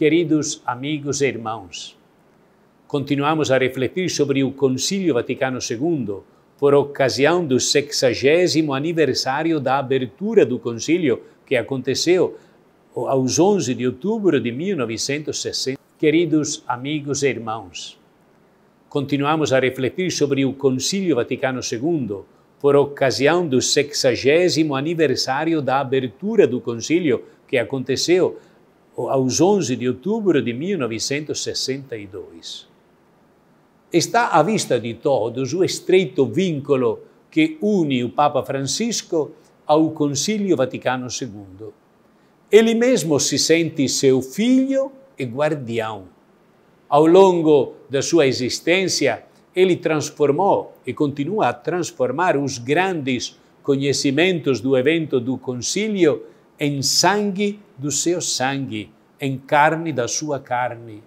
Queridos amigos e irmãos, continuamos a refletir sobre o Concílio Vaticano II por ocasião do 60 aniversário da abertura do Concílio, que aconteceu aos 11 de outubro de 1960. Queridos amigos e irmãos, continuamos a refletir sobre o Concílio Vaticano II por ocasião do 60 aniversário da abertura do Concílio, que aconteceu aos 11 de outubro de 1962. Está à vista de todos o estreito vínculo que une o Papa Francisco ao Conselho Vaticano II. Ele mesmo se sente seu filho e guardião. Ao longo da sua existência, ele transformou e continua a transformar os grandes conhecimentos do evento do Conselho em sangue do seu sangue, em carne da sua carne.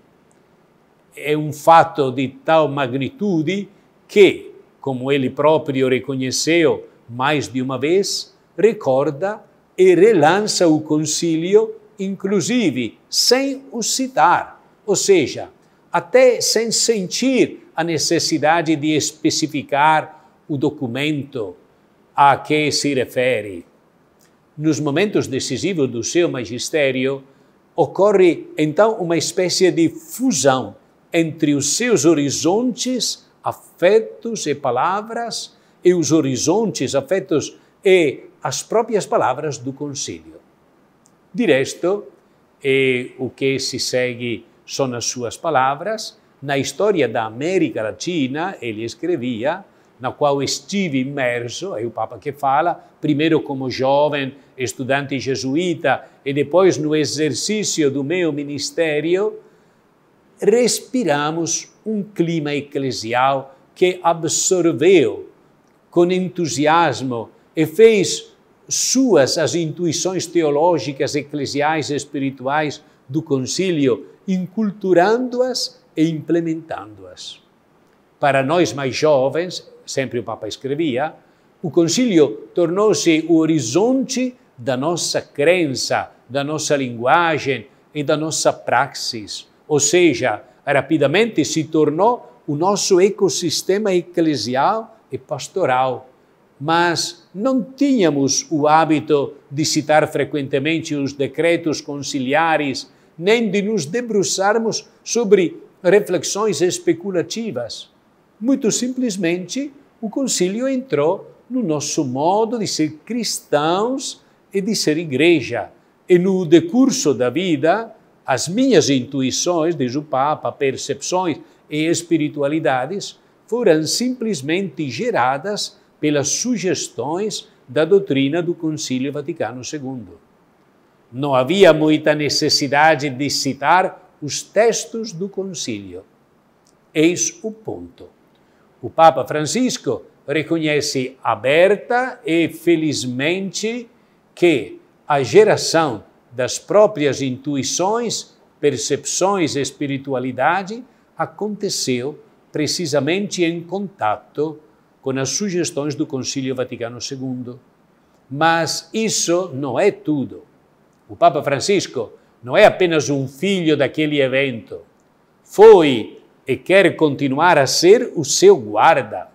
É um fato de tal magnitude que, como ele próprio reconheceu mais de uma vez, recorda e relança o concílio, inclusive sem o citar, ou seja, até sem sentir a necessidade de especificar o documento a que se refere nos momentos decisivos do seu magistério, ocorre então uma espécie de fusão entre os seus horizontes, afetos e palavras, e os horizontes, afetos e as próprias palavras do conselho. De resto, e o que se segue são as suas palavras, na história da América Latina, ele escrevia, na qual estive imerso, é o Papa que fala, primeiro como jovem estudante jesuíta e depois no exercício do meu ministério, respiramos um clima eclesial que absorveu com entusiasmo e fez suas as intuições teológicas, eclesiais e espirituais do concílio, inculturando-as e implementando-as. Para nós mais jovens, sempre o Papa escrevia, o Concílio tornou-se o horizonte da nossa crença, da nossa linguagem e da nossa praxis. Ou seja, rapidamente se tornou o nosso ecossistema eclesial e pastoral. Mas não tínhamos o hábito de citar frequentemente os decretos conciliares, nem de nos debruçarmos sobre reflexões especulativas. Muito simplesmente, o concílio entrou no nosso modo de ser cristãos e de ser igreja. E no decurso da vida, as minhas intuições, diz o Papa, percepções e espiritualidades foram simplesmente geradas pelas sugestões da doutrina do Concílio Vaticano II. Não havia muita necessidade de citar os textos do Concílio. Eis o ponto o Papa Francisco reconhece aberta e felizmente que a geração das próprias intuições, percepções e espiritualidade aconteceu precisamente em contato com as sugestões do Concílio Vaticano II. Mas isso não é tudo. O Papa Francisco não é apenas um filho daquele evento. Foi e quer continuar a ser o seu guarda,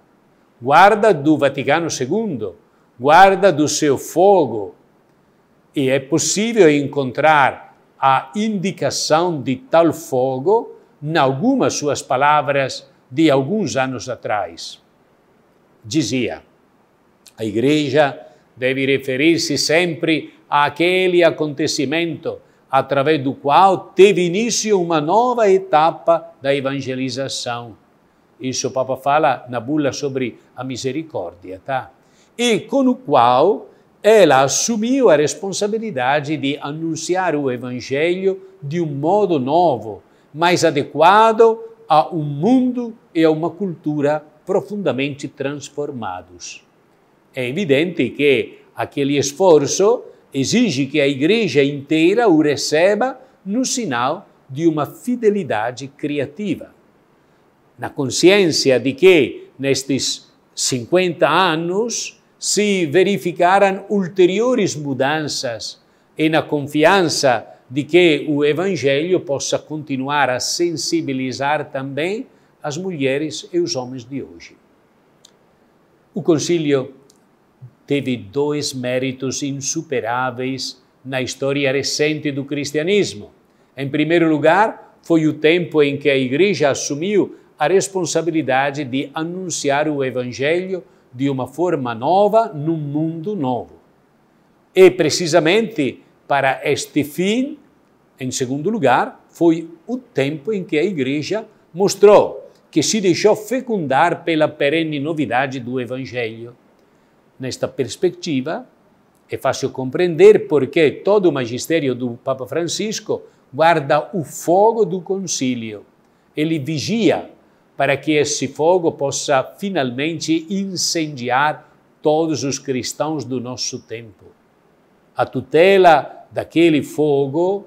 guarda do Vaticano II, guarda do seu fogo. E é possível encontrar a indicação de tal fogo em algumas suas palavras de alguns anos atrás. Dizia: a Igreja deve referir-se sempre àquele acontecimento através do qual teve início uma nova etapa da evangelização. Isso o Papa fala na bula sobre a misericórdia, tá? E com o qual ela assumiu a responsabilidade de anunciar o Evangelho de um modo novo, mais adequado a um mundo e a uma cultura profundamente transformados. É evidente que aquele esforço exige que a igreja inteira o receba no sinal de uma fidelidade criativa. Na consciência de que, nestes 50 anos, se verificaram ulteriores mudanças e na confiança de que o Evangelho possa continuar a sensibilizar também as mulheres e os homens de hoje. O Concílio teve dois méritos insuperáveis na história recente do cristianismo. Em primeiro lugar, foi o tempo em que a Igreja assumiu a responsabilidade de anunciar o Evangelho de uma forma nova num mundo novo. E precisamente para este fim, em segundo lugar, foi o tempo em que a Igreja mostrou que se deixou fecundar pela perene novidade do Evangelho Nesta perspectiva, é fácil compreender porque todo o magistério do Papa Francisco guarda o fogo do concílio. Ele vigia para que esse fogo possa finalmente incendiar todos os cristãos do nosso tempo. A tutela daquele fogo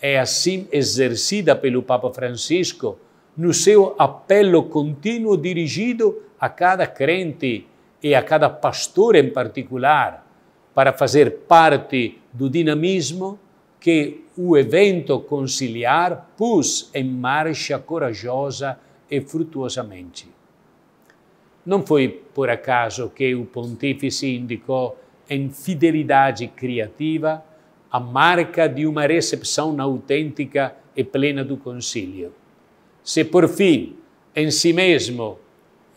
é assim exercida pelo Papa Francisco no seu apelo contínuo dirigido a cada crente e a cada pastor em particular para fazer parte do dinamismo que o evento conciliar pôs em marcha corajosa e frutuosamente. Não foi por acaso que o pontífice indicou em fidelidade criativa a marca de uma recepção autêntica e plena do concílio. Se por fim, em si mesmo,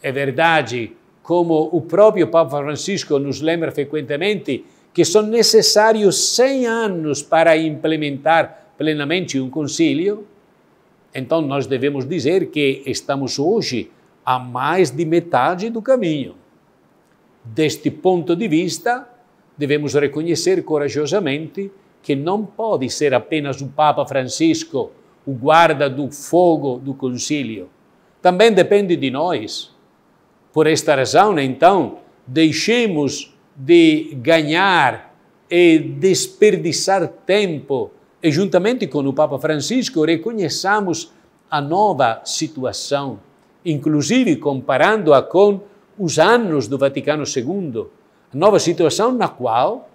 é verdade como o próprio Papa Francisco nos lembra frequentemente, que são necessários 100 anos para implementar plenamente um concílio, então nós devemos dizer que estamos hoje a mais de metade do caminho. Deste ponto de vista, devemos reconhecer corajosamente que não pode ser apenas o Papa Francisco o guarda do fogo do concílio. Também depende de nós por esta razão, então, deixemos de ganhar e desperdiçar tempo e, juntamente com o Papa Francisco, reconheçamos a nova situação, inclusive comparando-a com os anos do Vaticano II, a nova situação na qual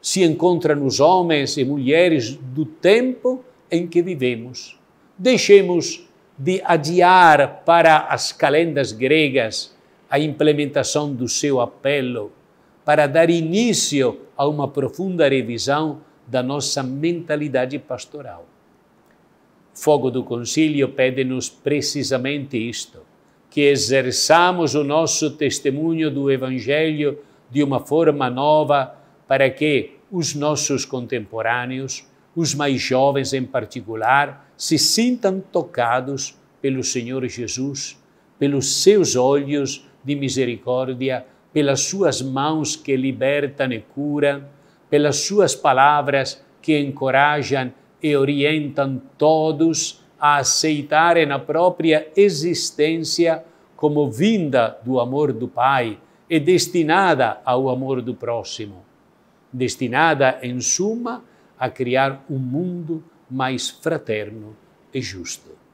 se encontram os homens e mulheres do tempo em que vivemos. Deixemos de adiar para as calendas gregas a implementação do seu apelo para dar início a uma profunda revisão da nossa mentalidade pastoral. fogo do concílio pede-nos precisamente isto, que exerçamos o nosso testemunho do evangelho de uma forma nova para que os nossos contemporâneos, os mais jovens em particular, se sintam tocados pelo Senhor Jesus, pelos seus olhos de misericórdia, pelas suas mãos que libertam e curam, pelas suas palavras que encorajam e orientam todos a aceitar a própria existência como vinda do amor do Pai e destinada ao amor do próximo, destinada, em suma, a criar um mundo mais fraterno e justo.